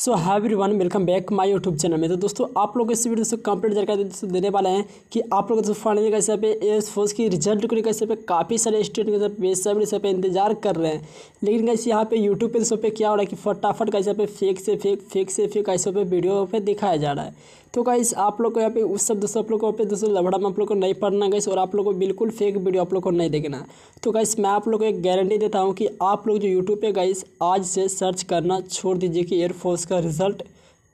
so everyone welcome back my YouTube channel में तो दोस्तों आप लोग इस वीडियो से कंप्लीट जानकारी दोस्तों देने वाले हैं कि आप लोग दोस्तों कैसे पे एयर फोर्स की रिजल्ट को कैसे पे काफ़ी सारे स्टूडेंट कैसे पे सब इस पे इंतजार कर रहे हैं लेकिन कैसे यहाँ पे यूट्यूब पे इस पे क्या हो रहा है कि फटाफट कैसे पे फेक से फेक फेक से फेक ऐसे पे वीडियो पर दिखाया जा रहा है तो गाइस आप लोग को यहाँ पे उस सब दोस्तों आप लोग को यहाँ पे दोस्तों लबड़ा में आप लोग को नहीं पढ़ना गाइस और आप लोग को बिल्कुल फेक वीडियो आप लोग को नहीं देखना तो गाइस मैं आप लोग को एक गारंटी देता हूँ कि आप लोग जो यूट्यूब पर गाइस आज से सर्च करना छोड़ दीजिए कि एयरफोर्स का रिजल्ट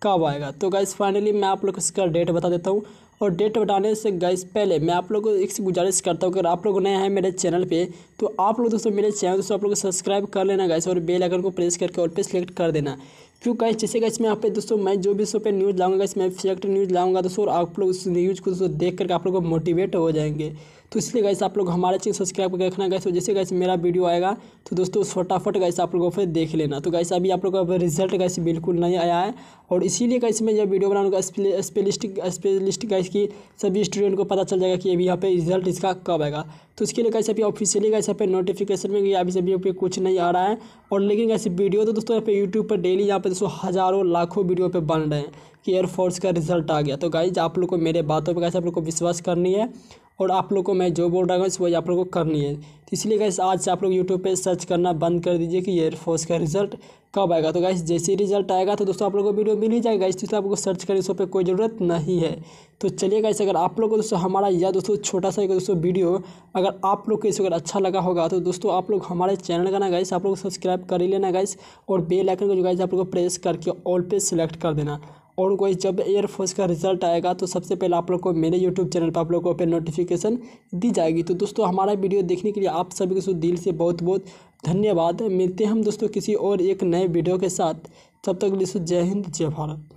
कब आएगा तो गाइस फाइनली मैं आप लोग को इसका डेट बता देता हूँ और डेट बताने से गैस पहले मैं आप लोगों को एक से गुजारिश करता हूँ अगर आप लोग नए हैं मेरे चैनल पे तो आप लोग दोस्तों मेरे चैनल दोस्तों आप लोग सब्सक्राइब कर लेना गैस और बेल आइकन को प्रेस करके और पे सिलेक्ट कर देना क्यों गैस जैसे गैस मैं आप पे दोस्तों मैं जो भी सो पर न्यूज़ लाऊंगा गैस मैं सिलेक्ट न्यूज़ लाऊंगा दोस्तों और आप लोग उस न्यूज़ को दोस्तों देख करके आप लोग मोटिवेट हो जाएंगे तो इसलिए गैस आप लोग हमारे चैनल सब्सक्राइब करके रखना गैस और जैसे गैस मेरा वीडियो आएगा तो दोस्तों फटाफट गैस आप लोगों फिर देख लेना तो गैस अभी आप लोगों का रिजल्ट गैस बिल्कुल नहीं आया है और इसीलिए गैस मैं जब वीडियो बनाऊँगा स्पेलिस्ट स्पेलिस्ट गैस कि सभी स्टूडेंट को पता चल जाएगा कि अभी यहाँ पे रिजल्ट इसका कब आएगा तो इसके लिए कैसे अभी ऑफिशियली कैसे पे नोटिफिकेशन में अभी पे कुछ नहीं आ रहा है और लेकिन कैसे वीडियो तो दोस्तों यहाँ पे यूट्यूब पर डेली यहाँ पे दोस्तों हज़ारों लाखों वीडियो पर बन रहे हैं कि एयरफोर्स का रिजल्ट आ गया तो गाइज आप लोग को मेरे बातों पर कैसे आप लोग को विश्वास करनी है और आप लोग को मैं जो बोल रहा हूँ वही आप लोग को करनी है तो इसलिए गाइस आज से आप लोग यूट्यूब पर सर्च करना बंद कर दीजिए कि एयरफोर्स का रिजल्ट कब आएगा तो गाइस जैसे ही रिजल्ट आएगा तो दोस्तों आप लोग को वीडियो मिल ही जाएगा इस तो आपको सर्च करने इस पर कोई ज़रूरत नहीं है तो चलिए गाइस अगर आप लोग को दोस्तों हमारा यह दोस्तों छोटा सा एक दोस्तों वीडियो अगर आप लोग को इस अगर अच्छा लगा होगा तो दोस्तों आप लोग हमारे चैनल का ना गाइस आप लोग सब्सक्राइब कर ही लेना गाइस और बेल आइकन को जो गाइस आप लोग को प्रेस करके ऑल पे सिलेक्ट कर देना और कोई जब एयरफोर्स का रिजल्ट आएगा तो सबसे पहले आप लोग को मेरे यूट्यूब चैनल पर आप लोग को अपने नोटिफिकेशन दी जाएगी तो दोस्तों हमारा वीडियो देखने के लिए आप सभी को दिल से बहुत बहुत धन्यवाद मिलते हैं हम दोस्तों किसी और एक नए वीडियो के साथ तब तक दोस्तों जय हिंद जय भारत